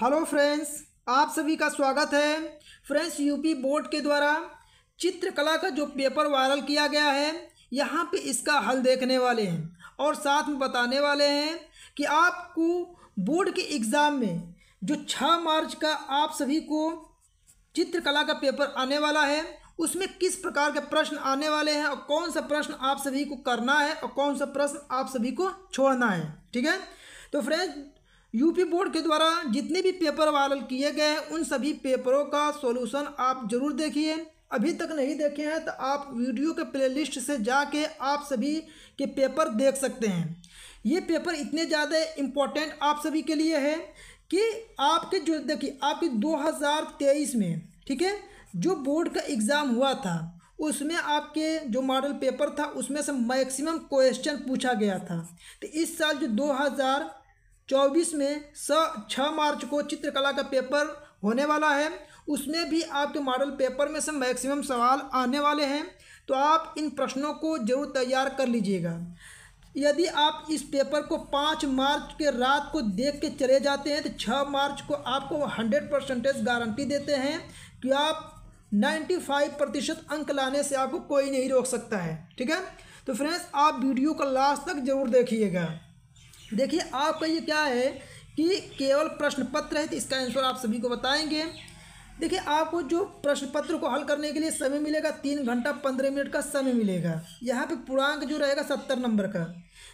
hello friends आप सभी का स्वागत है फ्रेंड्स यूपी बोर्ड के द्वारा चित्रकला का जो पेपर वायरल किया गया है यहाँ पे इसका हल देखने वाले हैं और साथ में बताने वाले हैं कि आपको बोर्ड के एग्ज़ाम में जो छः मार्च का आप सभी को चित्रकला का पेपर आने वाला है उसमें किस प्रकार के प्रश्न आने वाले हैं और कौन सा प्रश्न आप सभी को करना है और कौन सा प्रश्न आप सभी को छोड़ना है ठीक है तो फ्रेंड्स यूपी बोर्ड के द्वारा जितने भी पेपर वायरल किए गए हैं उन सभी पेपरों का सॉल्यूशन आप जरूर देखिए अभी तक नहीं देखे हैं तो आप वीडियो के प्लेलिस्ट से जाके आप सभी के पेपर देख सकते हैं ये पेपर इतने ज़्यादा इम्पोर्टेंट आप सभी के लिए है कि आपके जो देखिए आपके दो में ठीक है जो बोर्ड का एग्ज़ाम हुआ था उसमें आपके जो मॉडल पेपर था उसमें से मैक्सिमम क्वेश्चन पूछा गया था तो इस साल जो चौबीस में स छः मार्च को चित्रकला का पेपर होने वाला है उसमें भी आपके मॉडल पेपर में से मैक्सिमम सवाल आने वाले हैं तो आप इन प्रश्नों को जरूर तैयार कर लीजिएगा यदि आप इस पेपर को पाँच मार्च के रात को देख के चले जाते हैं तो छः मार्च को आपको हंड्रेड परसेंटेज गारंटी देते हैं कि आप नाइन्टी फाइव प्रतिशत अंक लाने से आपको कोई नहीं रोक सकता है ठीक है तो फ्रेंड्स आप वीडियो का लास्ट तक ज़रूर देखिएगा देखिए आपका ये क्या है कि केवल प्रश्न पत्र है तो इसका आंसर आप सभी को बताएंगे देखिए आपको जो प्रश्न पत्र को हल करने के लिए समय मिलेगा तीन घंटा पंद्रह मिनट का समय मिलेगा यहाँ पे पूर्णांक जो रहेगा सत्तर नंबर का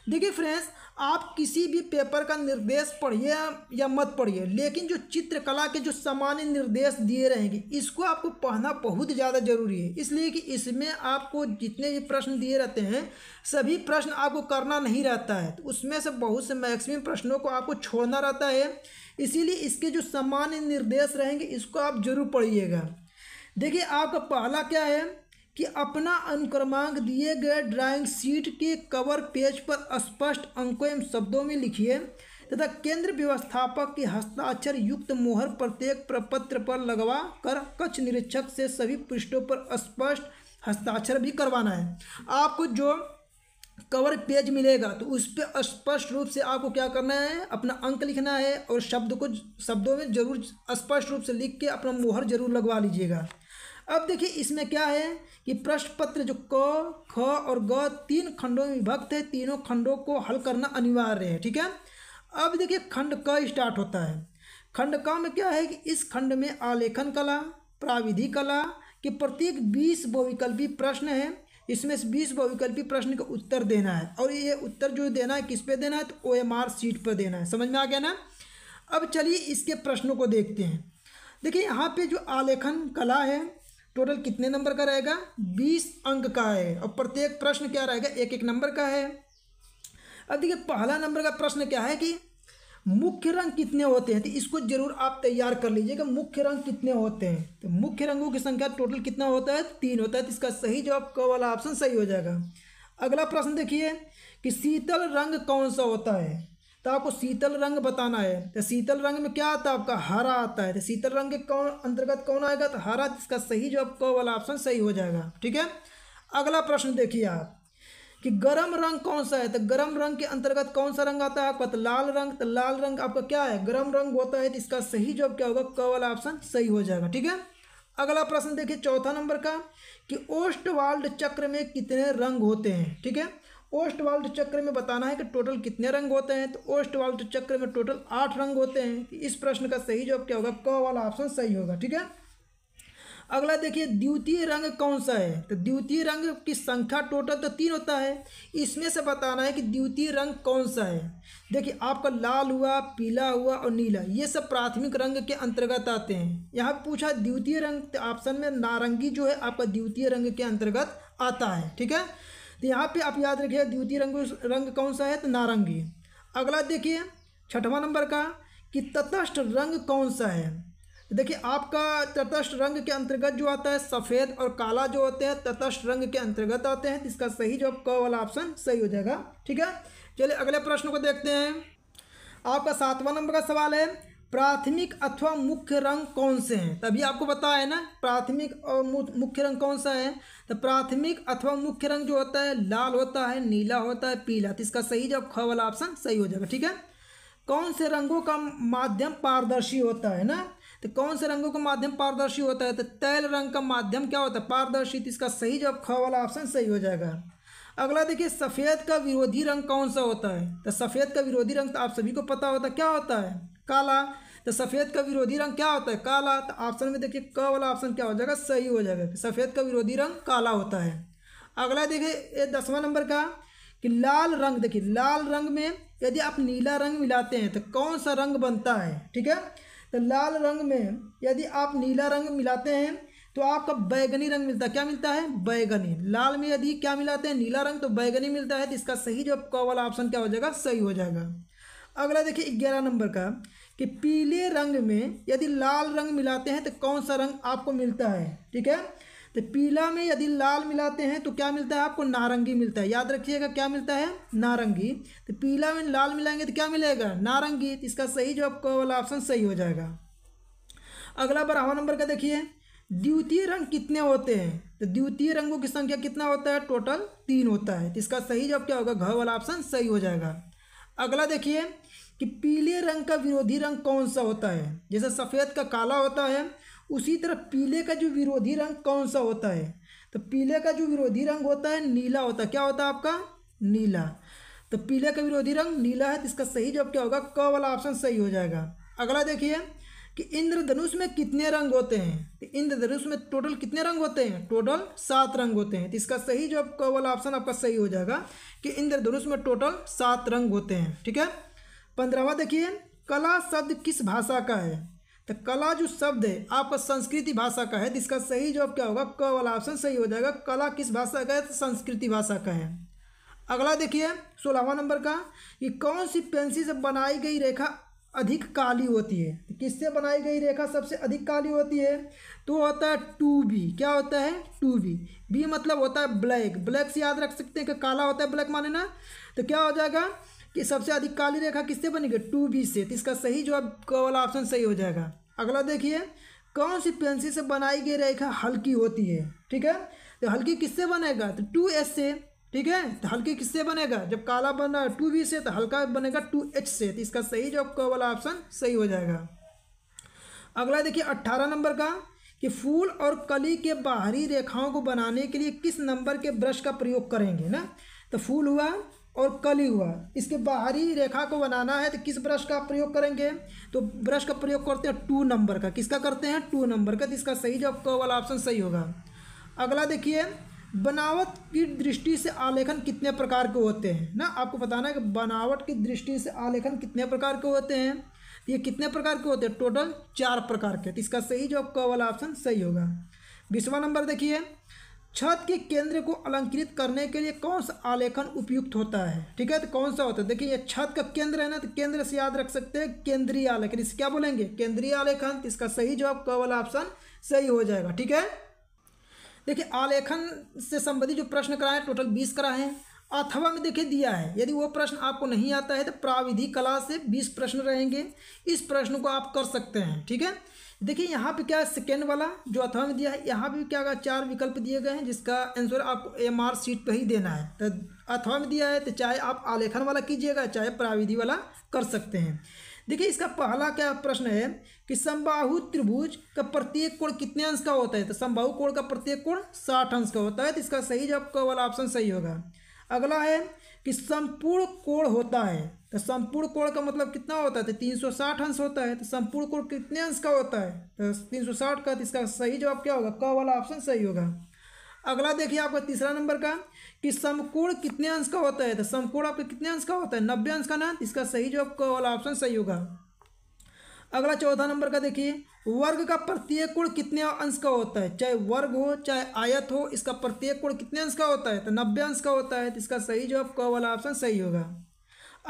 देखिए फ्रेंड्स आप किसी भी पेपर का निर्देश पढ़िए या मत पढ़िए लेकिन जो चित्रकला के जो सामान्य निर्देश दिए रहेंगे इसको आपको पढ़ना बहुत ज़्यादा ज़रूरी है इसलिए कि इसमें आपको जितने भी प्रश्न दिए रहते हैं सभी प्रश्न आपको करना नहीं रहता है तो उसमें से बहुत से मैक्सिमम प्रश्नों को आपको छोड़ना रहता है इसीलिए इसके जो सामान्य निर्देश रहेंगे इसको आप जरूर पढ़िएगा देखिए आपका पहला क्या है कि अपना अनुक्रमांक दिए गए ड्राइंग शीट के कवर पेज पर स्पष्ट अंकों एवं शब्दों में लिखिए तथा केंद्र व्यवस्थापक के हस्ताक्षर युक्त मोहर प्रत्येक प्रपत्र पर लगवा कर कक्ष निरीक्षक से सभी पृष्ठों पर स्पष्ट हस्ताक्षर भी करवाना है आपको जो कवर पेज मिलेगा तो उस पर स्पष्ट रूप से आपको क्या करना है अपना अंक लिखना है और शब्द को शब्दों में जरूर स्पष्ट रूप से लिख के अपना मोहर जरूर लगवा लीजिएगा अब देखिए इसमें क्या है कि प्रश्न पत्र जो क ख और ग तीन खंडों में विभक्त है तीनों खंडों को हल करना अनिवार्य है ठीक है अब देखिए खंड क स्टार्ट होता है खंड क में क्या है कि इस खंड में आलेखन कला प्राविधि कला के प्रत्येक बीस बहुविकल्पी प्रश्न है इसमें से बीस बहुविकल्पी प्रश्न का उत्तर देना है और ये उत्तर जो देना है किस पे देना है तो ओ एम आर सीट पर देना है समझ में आ गया ना अब चलिए इसके प्रश्नों को देखते हैं देखिए यहाँ पे जो आलेखन कला है टोटल कितने नंबर का रहेगा बीस अंक का है और प्रत्येक प्रश्न क्या रहेगा एक एक नंबर का है अब देखिए पहला नंबर का प्रश्न क्या है कि मुख्य रंग कितने होते हैं तो इसको जरूर आप तैयार कर लीजिएगा मुख्य रंग कितने होते हैं तो मुख्य रंगों की संख्या टोटल कितना होता है तीन होता है तो इसका सही जवाब क वाला ऑप्शन सही हो जाएगा अगला प्रश्न देखिए कि शीतल रंग कौन सा होता है तो आपको शीतल रंग बताना है तो शीतल रंग में क्या आता है आपका हरा आता है तो शीतल रंग के कौन अंतर्गत कौन आएगा तो हरा जिसका सही जो आपको वाला ऑप्शन सही हो जाएगा ठीक है अगला प्रश्न देखिए आप कि गर्म रंग कौन सा है तो गर्म रंग के अंतर्गत कौन सा रंग आता है आपका तो लाल रंग तो लाल रंग आपका क्या है गर्म रंग होता है तो इसका सही जवाब क्या होगा क वाला ऑप्शन सही हो जाएगा ठीक है अगला प्रश्न देखिए चौथा नंबर का कि ओस्ट वाल्ड चक्र में कितने रंग होते हैं ठीक है ओस्टवाल्ट चक्र में बताना है कि टोटल कितने रंग होते हैं तो ओस्टवाल्ट चक्र में टोटल आठ रंग होते हैं तो इस प्रश्न का सही जवाब क्या होगा क वाला ऑप्शन सही होगा ठीक है अगला देखिए द्वितीय रंग कौन सा है तो द्वितीय रंग की संख्या टोटल तो तीन होता है इसमें से बताना है कि द्वितीय रंग कौन सा है देखिए आपका लाल हुआ पीला हुआ और नीला ये सब प्राथमिक रंग के अंतर्गत आते हैं यहाँ पूछा द्वितीय रंग तो ऑप्शन में नारंगी जो है आपका द्वितीय रंग के अंतर्गत आता है ठीक है तो यहाँ पे आप याद रखिए द्वितीय रंग रंग कौन सा है तो नारंगी अगला देखिए छठवा नंबर का कि तटस्थ रंग कौन सा है तो देखिए आपका तटस्थ रंग के अंतर्गत जो आता है सफ़ेद और काला जो होते हैं तटस्थ रंग के अंतर्गत आते हैं तो इसका सही जो क वाला ऑप्शन सही हो जाएगा ठीक है चलिए अगले प्रश्न को देखते हैं आपका सातवां नंबर का सवाल है प्राथमिक अथवा मुख्य रंग कौन से हैं तभी आपको पता है ना प्राथमिक और मुख्य रंग कौन सा है तो प्राथमिक अथवा मुख्य रंग जो होता है लाल होता है नीला होता है पीला तो इसका सही जब ख वाला ऑप्शन सही हो जाएगा ठीक है कौन से रंगों का माध्यम पारदर्शी होता है ना तो कौन से रंगों का माध्यम पारदर्शी होता है तो तैल रंग का माध्यम क्या होता है पारदर्शी तो इसका सही जब ख वाला ऑप्शन सही हो जाएगा अगला देखिए सफ़ेद का विरोधी रंग कौन सा होता है तो सफ़ेद का विरोधी रंग तो आप सभी को पता होता है क्या होता है काला तो सफ़ेद का विरोधी रंग क्या होता है काला तो ऑप्शन में देखिए क वाला ऑप्शन क्या हो जाएगा सही हो जाएगा सफ़ेद का विरोधी रंग काला होता है अगला देखिए ये दसवां नंबर का कि लाल रंग देखिए लाल रंग में यदि आप नीला रंग मिलाते हैं तो कौन सा रंग बनता है ठीक है तो लाल रंग में यदि आप नीला रंग मिलाते हैं तो आपका बैगनी रंग मिलता है क्या मिलता है बैगनी लाल में यदि क्या मिलाते हैं नीला रंग तो बैगनी मिलता है तो इसका सही जो क वाला ऑप्शन क्या हो जाएगा सही हो जाएगा अगला देखिए ग्यारह नंबर का कि पीले रंग में यदि लाल रंग मिलाते हैं तो कौन सा रंग आपको मिलता है ठीक है तो पीला में यदि लाल मिलाते हैं तो क्या मिलता है आपको नारंगी मिलता है याद रखिएगा क्या मिलता है नारंगी तो पीला में लाल मिलाएंगे तो क्या मिलेगा नारंगी तो इसका सही जो आपको वाला ऑप्शन सही हो जाएगा अगला बारहवा नंबर का देखिए द्वितीय रंग कितने होते हैं तो द्वितीय रंगों की संख्या कितना होता है टोटल तीन होता है तो इसका सही जवाब क्या होगा घ वाला ऑप्शन सही हो जाएगा अगला देखिए कि पीले रंग का विरोधी रंग कौन सा होता है जैसे सफ़ेद का काला होता है उसी तरह पीले का जो विरोधी रंग कौन सा होता है तो पीले का जो विरोधी रंग होता है नीला होता है क्या होता है आपका नीला तो पीले का विरोधी रंग नीला है तो इसका सही जवाब क्या होगा क वाला ऑप्शन सही हो जाएगा अगला देखिए कि इंद्रधनुष में कितने रंग होते हैं इंद्रधनुष में टोटल कितने रंग होते हैं टोटल सात रंग होते हैं तो इसका सही जो आपका वाला ऑप्शन आपका सही हो जाएगा कि इंद्रधनुष में टोटल सात रंग होते हैं ठीक है पंद्रहवा देखिए कला शब्द किस भाषा का है तो कला जो शब्द है आपका संस्कृति भाषा का है तो इसका सही जवाब क्या होगा क वाला ऑप्शन सही हो जाएगा कला किस भाषा का है तो संस्कृति भाषा का है अगला देखिए सोलहवा नंबर का कि कौन सी पेंसिल से बनाई गई रेखा अधिक काली होती है तो किससे बनाई गई रेखा सबसे अधिक काली होती है तो होता है टू बी क्या होता है टू बी बी मतलब होता है ब्लैक ब्लैक से याद रख सकते हैं कि काला होता है ब्लैक माने ना तो क्या हो जाएगा कि सबसे अधिक काली रेखा किससे बनेगी टू बी से तो इसका सही जवाब वाला ऑप्शन सही हो जाएगा अगला देखिए कौन सी पेंसिल से बनाई गई रेखा हल्की होती है ठीक है तो हल्की किससे बनेगा तो टू एस से ठीक है तो हल्के किससे बनेगा जब काला बन रहा है टू बी से तो हल्का बनेगा टू एच से तो इसका सही जो क वाला ऑप्शन सही हो जाएगा अगला देखिए अट्ठारह नंबर का कि फूल और कली के बाहरी रेखाओं को बनाने के लिए किस नंबर के ब्रश का प्रयोग करेंगे ना तो फूल हुआ और कली हुआ इसके बाहरी रेखा को बनाना है तो किस ब्रश का प्रयोग करेंगे तो ब्रश का प्रयोग करते हैं टू नंबर का किसका करते हैं टू नंबर का तो इसका सही जो क वाला ऑप्शन सही होगा अगला देखिए बनावट की दृष्टि से आलेखन कितने प्रकार के होते हैं ना आपको बताना है कि बनावट की दृष्टि से आलेखन कितने प्रकार के होते हैं ये कितने प्रकार के होते हैं टोटल चार प्रकार के तो इसका सही जो क वाला ऑप्शन सही होगा बीसवा नंबर देखिए छत के केंद्र को अलंकृत करने के लिए कौन सा आलेखन उपयुक्त होता है ठीक है तो कौन सा होता है देखिए ये छत का केंद्र है ना तो केंद्र से याद रख सकते हैं केंद्रीय आलेखन इसे क्या बोलेंगे केंद्रीय आलेखन तो इसका सही जवाब क वाला ऑप्शन सही हो जाएगा ठीक है देखिए आलेखन से संबंधित जो प्रश्न कराए टोटल बीस कराए हैं अथवा में देखिए दिया है यदि वो प्रश्न आपको नहीं आता है तो प्राविधि कला से बीस प्रश्न रहेंगे इस प्रश्न को आप कर सकते हैं ठीक है देखिए यहाँ पे क्या है सेकेंड वाला जो अथवा में दिया है यहाँ पर क्या चार विकल्प दिए गए हैं जिसका आंसर आपको एम आर सीट पर ही देना है तो अथवा में दिया है तो चाहे आप आलेखन वाला कीजिएगा चाहे प्राविधि वाला कर सकते हैं देखिए इसका पहला क्या प्रश्न है कि संबाहु त्रिभुज का प्रत्येक कोण कितने अंश का होता है तो संबाहु कोण का प्रत्येक कोण साठ अंश का होता है तो इसका सही जवाब का वाला ऑप्शन सही होगा अगला है कि संपूर्ण कोण होता है तो संपूर्ण कोण का मतलब कितना होता है तो तीन सौ साठ अंश होता है तो संपूर्ण कोण कितने अंश का होता है तो तीन सौ साठ का तो इसका सही जवाब क्या होगा क वाला ऑप्शन सही होगा अगला देखिए आपका तीसरा नंबर का कि समकोण कितने अंश का होता है तो समकोण आपका कितने अंश का होता है नब्बे अंश का ना इसका सही जो वाला ऑप्शन सही होगा अगला चौथा नंबर का देखिए वर्ग का प्रत्येक कोण कितने अंश का होता है चाहे वर्ग हो चाहे आयत हो इसका प्रत्येक कोण कितने अंश का होता है तो नब्बे अंश का होता है तो इसका सही जो आपका वाला ऑप्शन सही होगा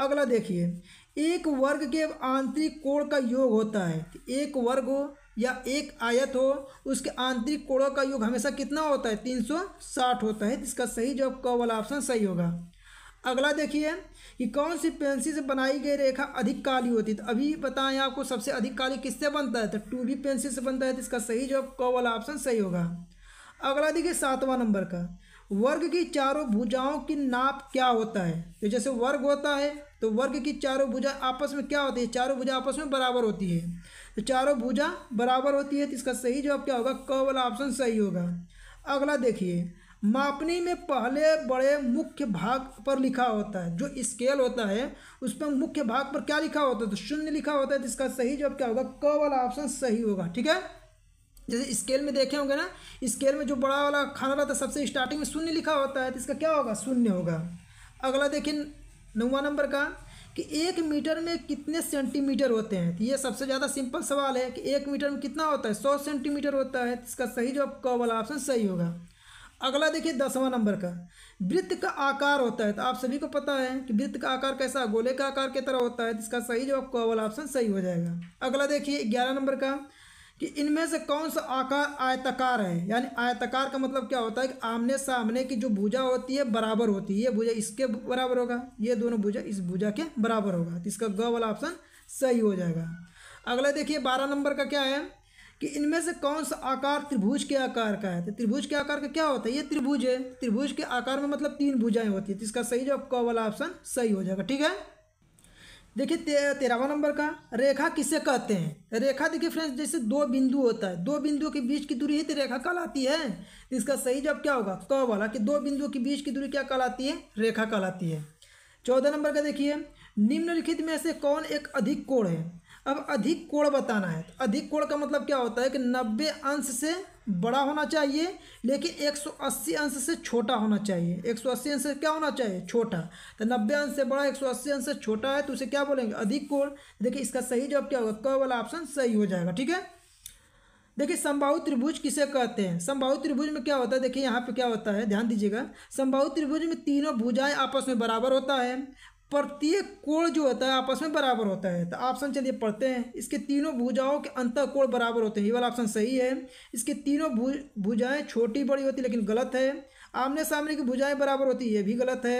अगला देखिए एक वर्ग के आंतरिक कोण का योग होता है एक वर्ग हो या एक आयत हो उसके आंतरिक कोणों का योग हमेशा कितना होता है तीन सौ साठ होता है इसका सही जवाब क वाला ऑप्शन सही होगा अगला देखिए कि कौन सी पेंसिल से बनाई गई रेखा अधिक काली होती है तो अभी बताएं आपको सबसे अधिक काली किससे बनता है तो टू बी पेंसिल से बनता है तो इसका सही जवाब क वाला ऑप्शन सही होगा अगला देखिए सातवां नंबर का वर्ग की चारों भुजाओं की नाप क्या होता है तो जैसे वर्ग होता है तो वर्ग की चारों भुजा आपस में क्या होती है चारों भुजा आपस में बराबर होती है तो चारों भुजा बराबर होती है तो इसका सही जवाब क्या होगा क वाला ऑप्शन सही होगा अगला देखिए मापनी में पहले बड़े मुख्य भाग पर लिखा होता है जो स्केल होता है उस पर मुख्य भाग पर क्या लिखा होता है तो शून्य लिखा होता है तो इसका सही जवाब क्या होगा क वाला ऑप्शन सही होगा ठीक है जैसे स्केल में देखे होंगे ना स्केल में जो बड़ा वाला खाना रहता है सबसे स्टार्टिंग में शून्य लिखा होता है तो इसका क्या होगा शून्य होगा अगला देखिए नौवा नंबर का कि एक मीटर में कितने सेंटीमीटर होते हैं तो ये सबसे ज़्यादा सिंपल सवाल है कि एक मीटर में कितना होता है सौ सेंटीमीटर होता है तो इसका सही जो क वाला ऑप्शन सही होगा अगला देखिए दसवां नंबर का वृत्त का आकार होता है तो आप सभी को पता है कि वृत्त का आकार कैसा गोले का आकार की तरह होता है तो इसका सही जो क वाला ऑप्शन सही हो जाएगा अगला देखिए ग्यारह नंबर का कि इनमें से कौन सा आकार आयताकार है यानी आयताकार का मतलब क्या होता है कि आमने सामने की जो भुजा होती है बराबर होती है ये भुजा इसके बराबर होगा ये दोनों भुजा इस भुजा के बराबर होगा तो इसका ग वाला ऑप्शन सही हो जाएगा अगला देखिए बारह नंबर का क्या है कि इनमें से कौन सा आकार त्रिभुज के आकार का है तो त्रिभुज के आकार का क्या होता है ये त्रिभुज है त्रिभुज के आकार में मतलब तीन भुजाएं होती है तो इसका सही जो क वाला ऑप्शन सही हो जाएगा ठीक है देखिए ते, तेरहवा नंबर का रेखा किसे कहते हैं रेखा देखिए फ्रेंड्स जैसे दो बिंदु होता है दो बिंदुओं के बीच की दूरी ही तो रेखा कहलाती है तो इसका सही जब क्या होगा क वाला कि दो बिंदुओं के बीच की दूरी क्या कहलाती है रेखा कहलाती है चौदह नंबर का देखिए निम्नलिखित में से कौन एक अधिक कोण है अब अधिक कोण बताना है तो अधिक कोण का मतलब क्या होता है कि नब्बे अंश से बड़ा होना चाहिए लेकिन 180 अंश से छोटा होना चाहिए 180 अंश से क्या होना चाहिए छोटा तो 90 अंश से बड़ा 180 अंश से छोटा है तो उसे क्या बोलेंगे अधिक कोण देखिए इसका सही जवाब क्या होगा क वाला ऑप्शन सही हो जाएगा ठीक है देखिए संभावित त्रिभुज किसे कहते हैं संभावित त्रिभुज में क्या होता है देखिए यहाँ पे क्या होता है ध्यान दीजिएगा संभावित त्रिभुज में तीनों भुजाएं आपस में बराबर होता है प्रत्येक कोण जो होता है आपस में बराबर होता है तो ऑप्शन चलिए पढ़ते हैं इसके तीनों भुजाओं के अंत कोण बराबर होते हैं ये वाला ऑप्शन सही है इसके तीनों भुजाएं छोटी बड़ी होती लेकिन गलत है आमने सामने की भुजाएं बराबर होती है ये भी गलत है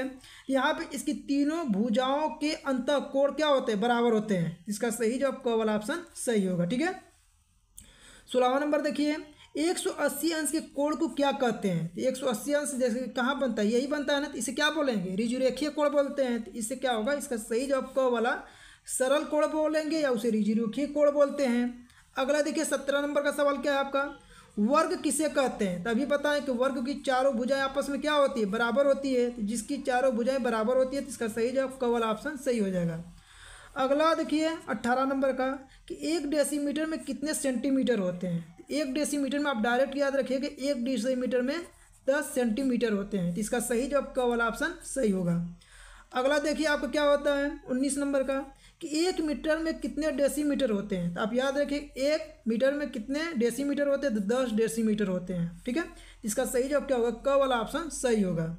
यहाँ पे इसकी तीनों भुजाओं के अंत कोण क्या होते हैं बराबर होते हैं इसका सही जवाब क वाला ऑप्शन सही होगा ठीक है सोलहवा नंबर देखिए 180 अंश के कोण को क्या कहते हैं तो 180 अंश जैसे कहाँ बनता है यही बनता है ना तो इसे क्या बोलेंगे रिजुरेखीय कोण बोलते हैं तो इससे क्या होगा इसका सही जवाब क वाला सरल कोण बोलेंगे या उसे रिजुरेखीय कोण बोलते हैं अगला देखिए सत्रह नंबर का सवाल क्या है आपका वर्ग किसे कहते हैं तभी बताएं कि वर्ग की चारों भुजाएं आपस में क्या होती है बराबर होती है तो जिसकी चारों भुजाएं बराबर होती है तो इसका सही जवाब क वाला ऑप्शन सही हो जाएगा अगला देखिए अट्ठारह नंबर का कि एक डेसीमीटर में कितने सेंटीमीटर होते हैं एक डेसीमीटर में आप डायरेक्ट याद रखिए कि एक डेसीमीटर में दस सेंटीमीटर होते हैं तो इसका सही जवाब क वाला ऑप्शन सही होगा अगला देखिए आपको क्या होता है उन्नीस नंबर का कि एक मीटर में कितने डेसीमीटर होते हैं तो आप याद रखिए एक मीटर में कितने डेसीमीटर होते हैं तो दस डेसीमीटर होते हैं ठीक है इसका सही जवाब क्या होगा क वाला ऑप्शन सही होगा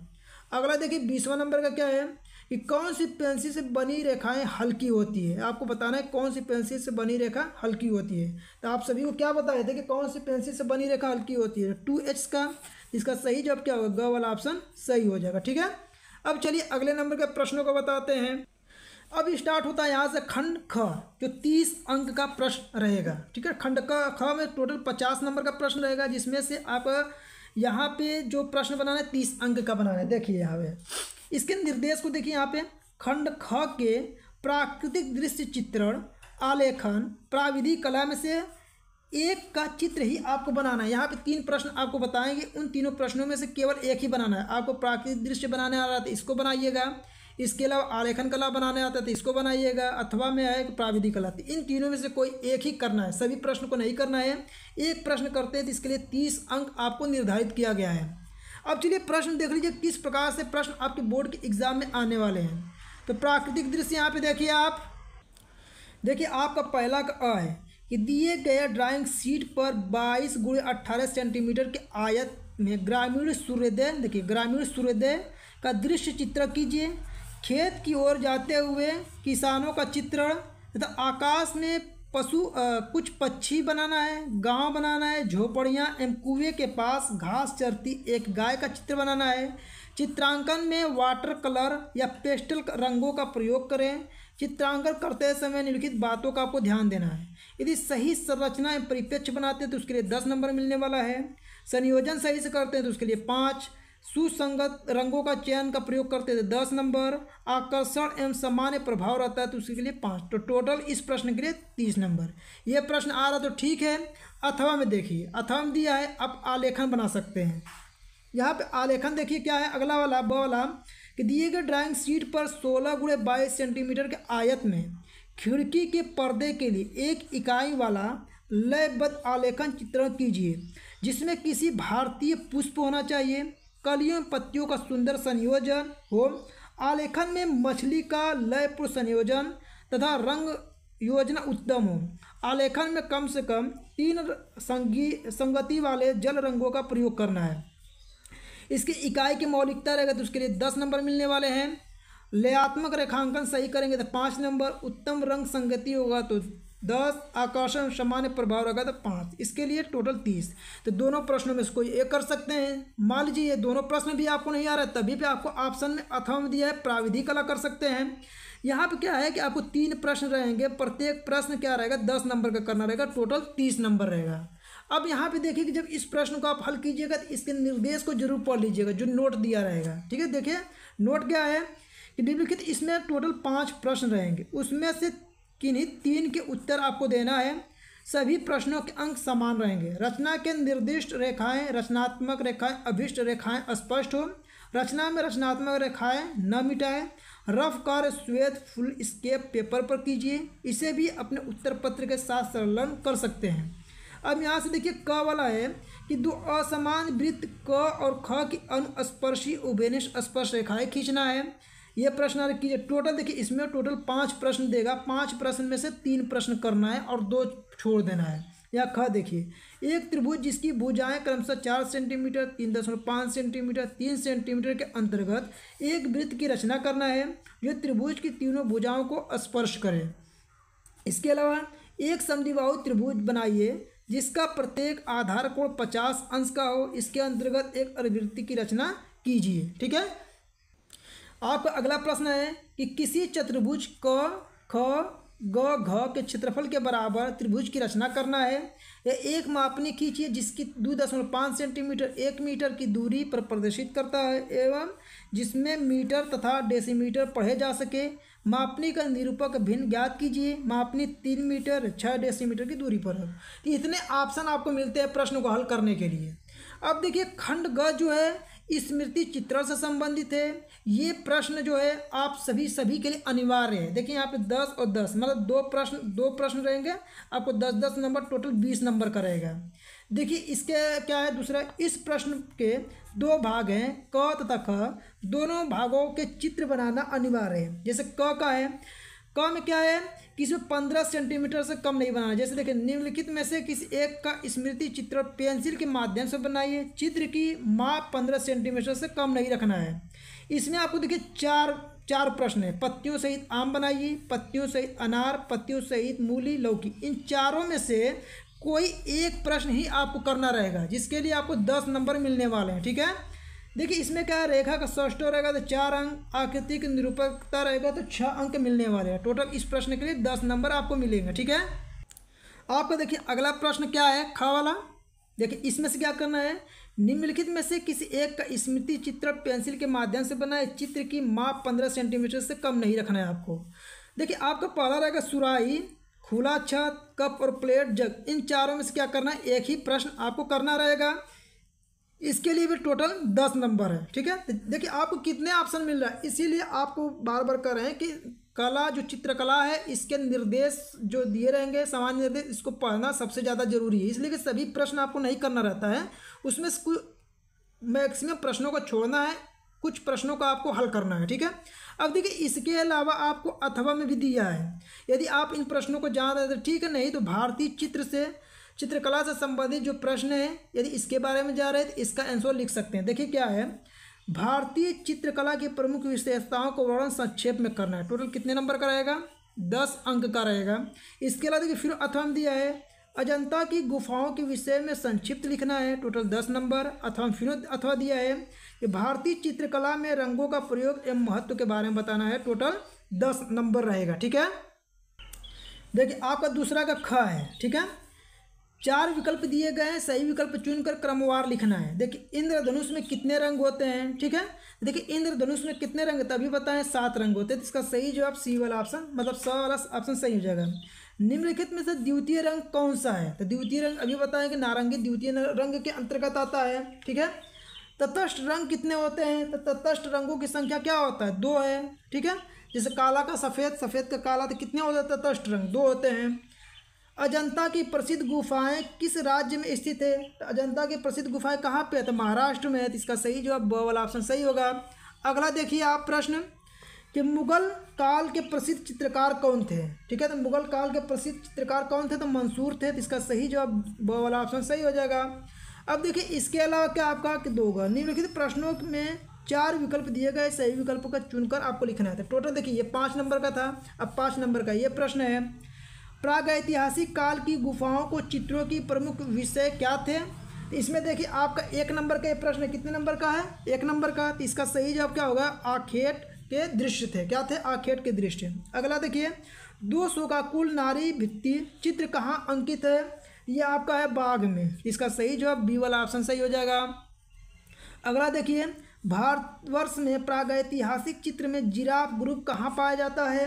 अगला देखिए बीसवा नंबर का क्या है कि कौन सी पेंसिल से बनी रेखाएं हल्की होती है आपको बताना है कौन सी पेंसिल से बनी रेखा हल्की होती है तो आप सभी को क्या बताए थे कि कौन सी पेंसिल से बनी रेखा हल्की होती है टू एच का इसका सही जवाब क्या होगा ग वाला ऑप्शन सही हो जाएगा ठीक है अब चलिए अगले नंबर के प्रश्नों को बताते हैं अब स्टार्ट होता है यहाँ से खंड ख जो तीस अंक का प्रश्न रहेगा ठीक है खंड का ख में टोटल पचास नंबर का प्रश्न रहेगा जिसमें से आप यहाँ पे जो प्रश्न बनाना है तीस अंक का बनाना है देखिए यहाँ पे इसके निर्देश को देखिए यहाँ पे खंड ख के प्राकृतिक दृश्य चित्रण आलेखन प्राविधिक कला में से एक का चित्र ही आपको बनाना है यहाँ पे तीन प्रश्न आपको बताएंगे उन तीनों प्रश्नों में से केवल एक ही बनाना है आपको प्राकृतिक दृश्य बनाने आ रहा था इसको बनाइएगा इसके अलावा आलेखन कला बनाने आता है तो इसको बनाइएगा अथवा में आया प्राविधिक कला तो इन तीनों में से कोई एक ही करना है सभी प्रश्न को नहीं करना है एक प्रश्न करते हैं तो इसके लिए तीस अंक आपको निर्धारित किया गया है अब चलिए प्रश्न देख लीजिए किस प्रकार से प्रश्न आपके बोर्ड के एग्जाम में आने वाले हैं तो प्राकृतिक दृश्य यहाँ पे देखिए आप देखिए आपका पहला का अ है कि दिए गए ड्राइंग शीट पर बाईस गुड़े अट्ठारह सेंटीमीटर के आयत में ग्रामीण सूर्योदय देखिए ग्रामीण सूर्योदय का दृश्य चित्र कीजिए खेत की ओर जाते हुए किसानों का चित्रण तथा आकाश में पशु कुछ पक्षी बनाना है गांव बनाना है झोपड़ियाँ एवं कुएँ के पास घास चरती एक गाय का चित्र बनाना है चित्रांकन में वाटर कलर या पेस्टल रंगों का प्रयोग करें चित्रांकन करते समय निम्नलिखित बातों का आपको ध्यान देना है यदि सही संरचना एवं परिप्रेक्ष्य बनाते हैं तो उसके लिए दस नंबर मिलने वाला है संयोजन सही से करते हैं तो उसके लिए पाँच सुसंगत रंगों का चयन का प्रयोग करते थे दस नंबर आकर्षण एवं सामान्य प्रभाव रहता है तो उसके लिए पाँच तो टोटल इस प्रश्न के लिए तीस नंबर ये प्रश्न आ रहा तो ठीक है अथवा में देखिए अथवा में दिया है आप आलेखन बना सकते हैं यहाँ पे आलेखन देखिए क्या है अगला वाला ब वाला कि दिए गए ड्राइंग शीट पर सोलह गुड़े बाईस सेंटीमीटर के आयत में खिड़की के पर्दे के लिए एक इकाई वाला लयबद्ध आलेखन चित्रण कीजिए जिसमें किसी भारतीय पुष्प होना चाहिए कलियों पत्तियों का सुंदर संयोजन हो आलेखन में मछली का लयपुर संयोजन तथा रंग योजना उत्तम हो आलेखन में कम से कम तीन संगी संगति वाले जल रंगों का प्रयोग करना है इसकी इकाई की मौलिकता रहेगा तो उसके लिए दस नंबर मिलने वाले हैं लयात्मक रेखांकन सही करेंगे तो पाँच नंबर उत्तम रंग संगति होगा तो दस आकर्षण सामान्य प्रभाव रखा था पाँच इसके लिए टोटल तीस तो दोनों प्रश्नों में इसको एक कर सकते हैं मान लीजिए ये दोनों प्रश्न भी आपको नहीं आ रहा तभी भी आपको ऑप्शन में अथम दिया है प्राविधि कला कर सकते हैं यहाँ पे क्या है कि आपको तीन प्रश्न रहेंगे प्रत्येक प्रश्न क्या रहेगा दस नंबर का करना रहेगा टोटल तीस नंबर रहेगा अब यहाँ पर देखिए कि जब इस प्रश्न को आप हल कीजिएगा तो इसके निर्देश को जरूर पढ़ लीजिएगा जो नोट दिया रहेगा ठीक है देखिए नोट क्या है कि निम्नलिखित इसमें टोटल पाँच प्रश्न रहेंगे उसमें से किन्हीं तीन के उत्तर आपको देना है सभी प्रश्नों के अंक समान रहेंगे रचना के निर्दिष्ट रेखाएं रचनात्मक रेखाएं अभिष्ट रेखाएं स्पष्ट हो रचना में रचनात्मक रेखाएं न मिटाएं रफ कार्य श्वेत फुल स्केप पेपर पर कीजिए इसे भी अपने उत्तर पत्र के साथ संलग्न कर सकते हैं अब यहाँ से देखिए क वाला है कि दो असमान वृत्त क और ख की अनुस्पर्शी उभेनिश स्पर्श रेखाएं खींचना है ये प्रश्न अगर कीजिए टोटल देखिए इसमें टोटल पाँच प्रश्न देगा पाँच प्रश्न में से तीन प्रश्न करना है और दो छोड़ देना है या ख देखिए एक त्रिभुज जिसकी भुजाएं क्रमशः चार सेंटीमीटर तीन दशमलव पाँच सेंटीमीटर तीन सेंटीमीटर के अंतर्गत एक वृत्त की रचना करना है जो त्रिभुज की तीनों भुजाओं को स्पर्श करे इसके अलावा एक समधिबाहु त्रिभुज बनाइए जिसका प्रत्येक आधार कोण पचास अंश का हो इसके अंतर्गत एक अभिवृत्ति की रचना कीजिए ठीक है आपका अगला प्रश्न है कि किसी चतुर्भुज क ख ग घ के क्षेत्रफल के बराबर त्रिभुज की रचना करना है यह एक मापनी खींचिए जिसकी दो दशमलव पाँच सेंटीमीटर एक मीटर की दूरी पर प्रदर्शित करता है एवं जिसमें मीटर तथा डेसीमीटर पढ़े जा सके मापनी का निरूपक भिन्न ज्ञात कीजिए मापनी तीन मीटर छः डेसीमीटर की दूरी पर है तो इतने ऑप्शन आपको मिलते हैं प्रश्न को हल करने के लिए अब देखिए खंड ग जो है स्मृति चित्रों से संबंधित है ये प्रश्न जो है आप सभी सभी के लिए अनिवार्य है देखिए यहाँ पे दस और दस मतलब दो प्रश्न दो प्रश्न रहेंगे आपको दस दस नंबर टोटल बीस नंबर का रहेगा देखिए इसके क्या है दूसरा इस प्रश्न के दो भाग हैं क तथा ख दोनों भागों के चित्र बनाना अनिवार्य है जैसे क का है क में क्या है किसी पंद्रह सेंटीमीटर से कम नहीं बनाना जैसे देखिए निम्नलिखित में से किसी एक का स्मृति चित्र पेंसिल के माध्यम से बनाइए चित्र की माप पंद्रह सेंटीमीटर से कम नहीं रखना है इसमें आपको देखिए चार चार प्रश्न है पत्तियों सहित आम बनाइए पत्तियों सहित अनार पत्तियों सहित मूली लौकी इन चारों में से कोई एक प्रश्न ही आपको करना रहेगा जिसके लिए आपको दस नंबर मिलने वाले हैं ठीक है देखिए इसमें क्या रेखा का षष्ठ रहेगा तो चार अंक आकृति की निरूपकता रहेगा तो छः अंक मिलने वाले हैं टोटल इस प्रश्न के लिए दस नंबर आपको मिलेंगे ठीक है आपका देखिए अगला प्रश्न क्या है खा वाला देखिए इसमें से क्या करना है निम्नलिखित में से किसी एक का स्मृति चित्र पेंसिल के माध्यम से बनाए चित्र की माप पंद्रह सेंटीमीटर से कम नहीं रखना है आपको देखिए आपका पहला रहेगा सुराई खुला छत कप और प्लेट जग इन चारों में से क्या करना है एक ही प्रश्न आपको करना रहेगा इसके लिए भी टोटल दस नंबर है ठीक है देखिए आपको कितने ऑप्शन मिल रहा है इसीलिए आपको बार बार कह रहे हैं कि कला जो चित्रकला है इसके निर्देश जो दिए रहेंगे सामान्य निर्देश इसको पढ़ना सबसे ज़्यादा जरूरी है इसलिए कि सभी प्रश्न आपको नहीं करना रहता है उसमें मैक्सिमम प्रश्नों को छोड़ना है कुछ प्रश्नों का आपको हल करना है ठीक है अब देखिए इसके अलावा आपको अथवा में भी दिया है यदि आप इन प्रश्नों को जान रहे थे तो ठीक है नहीं तो भारतीय चित्र से चित्रकला से संबंधित जो प्रश्न है यदि इसके बारे में जा रहे हैं तो इसका आंसर लिख सकते हैं देखिए क्या है भारतीय चित्रकला की प्रमुख विशेषताओं को वर्णन संक्षेप में करना है टोटल कितने नंबर का रहेगा दस अंक का रहेगा इसके अलावा देखिए फिर अथम दिया है अजंता की गुफाओं के विषय में संक्षिप्त लिखना है टोटल दस नंबर अथवा फिर अथवा दिया है कि भारतीय चित्रकला में रंगों का प्रयोग एवं महत्व के बारे में बताना है टोटल दस नंबर रहेगा ठीक है देखिए आपका दूसरा का ख है ठीक है चार विकल्प दिए गए हैं सही विकल्प चुनकर क्रमवार लिखना है देखिए इंद्रधनुष में कितने रंग होते हैं ठीक है देखिए इंद्रधनुष में कितने रंग तभी बताएं सात रंग होते हैं तो इसका सही जवाब सी वाला ऑप्शन मतलब स वाला ऑप्शन सही हो जाएगा निम्नलिखित में से द्वितीय रंग कौन सा है तो द्वितीय रंग अभी बताएं कि नारंगी द्वितीय रंग के अंतर्गत आता है ठीक है तटस्थ रंग कितने होते हैं तो तटस्थ रंगों की संख्या क्या होता है दो है ठीक है जैसे काला का सफ़ेद सफ़ेद का काला तो कितने होते हैं तटस्थ रंग दो होते हैं अजंता की प्रसिद्ध गुफाएं किस राज्य में स्थित है तो अजंता की प्रसिद्ध गुफाएं कहाँ पे है तो महाराष्ट्र में है तो इसका सही जवाब ब वाला ऑप्शन सही होगा अगला देखिए आप प्रश्न कि मुगल काल के प्रसिद्ध चित्रकार कौन थे ठीक है तो मुगल काल के प्रसिद्ध चित्रकार कौन थे तो मंसूर थे तो इसका सही जवाब ब वाला ऑप्शन सही हो जाएगा अब देखिए इसके अलावा क्या आपका कि दो होगा निम्नलिखित प्रश्नों में चार विकल्प दिए गए सही विकल्पों का चुनकर आपको लिखना है तो टोटल देखिए ये पाँच नंबर का था अब पाँच नंबर का ये प्रश्न है प्रागैतिहासिक काल की गुफाओं को चित्रों की प्रमुख विषय क्या थे इसमें देखिए आपका एक नंबर का प्रश्न कितने नंबर का है एक नंबर का तो इसका सही जवाब क्या होगा आखेट के दृश्य थे क्या थे आखेट के दृश्य अगला देखिए दो सौ का कुल नारी भित्ति चित्र कहाँ अंकित है ये आपका है बाघ में इसका सही जवाब बी वाला ऑप्शन सही हो जाएगा अगला देखिए भारतवर्ष में प्रागैतिहासिक चित्र में जिराफ ग्रुप कहाँ पाया जाता है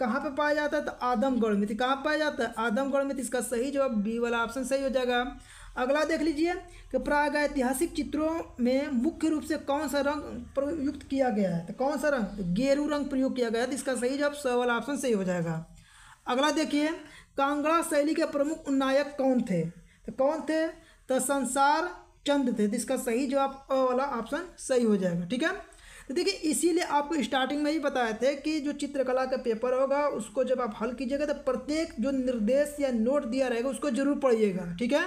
कहाँ पे पाया जाता है तो आदमगढ़ में तो कहाँ पाया जाता है आदमगढ़ में तो इसका सही जवाब बी वाला ऑप्शन सही हो जाएगा अगला देख लीजिए कि प्राग ऐतिहासिक चित्रों में मुख्य रूप से कौन सा रंग प्रयुक्त किया गया है तो कौन सा रंग तो गेरू रंग प्रयोग किया गया है तो इसका सही जवाब स वाला ऑप्शन सही हो जाएगा अगला देखिए कांगड़ा शैली के प्रमुख नायक कौन थे तो कौन थे तो संसार चंद थे तो इसका सही जवाब अ वाला ऑप्शन सही हो जाएगा ठीक है तो देखिए इसीलिए आपको स्टार्टिंग में ही बताए थे कि जो चित्रकला का पेपर होगा उसको जब आप हल कीजिएगा तो प्रत्येक जो निर्देश या नोट दिया रहेगा उसको जरूर पढ़िएगा ठीक है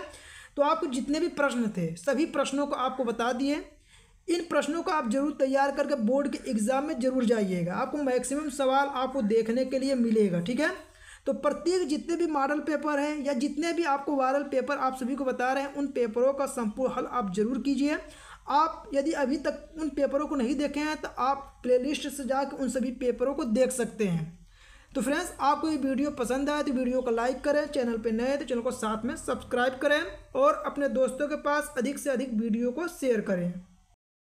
तो आपको जितने भी प्रश्न थे सभी प्रश्नों को आपको बता दिए इन प्रश्नों को आप जरूर तैयार करके बोर्ड के एग्ज़ाम में जरूर जाइएगा आपको मैक्सिमम सवाल आपको देखने के लिए मिलेगा ठीक है तो प्रत्येक जितने भी मॉडल पेपर हैं या जितने भी आपको वायरल पेपर आप सभी को बता रहे हैं उन पेपरों का संपूर्ण हल आप जरूर कीजिए आप यदि अभी तक उन पेपरों को नहीं देखे हैं तो आप प्लेलिस्ट से जाकर उन सभी पेपरों को देख सकते हैं तो फ्रेंड्स आपको ये वीडियो पसंद आए तो वीडियो को लाइक करें चैनल पर नए तो चैनल को साथ में सब्सक्राइब करें और अपने दोस्तों के पास अधिक से अधिक वीडियो को शेयर करें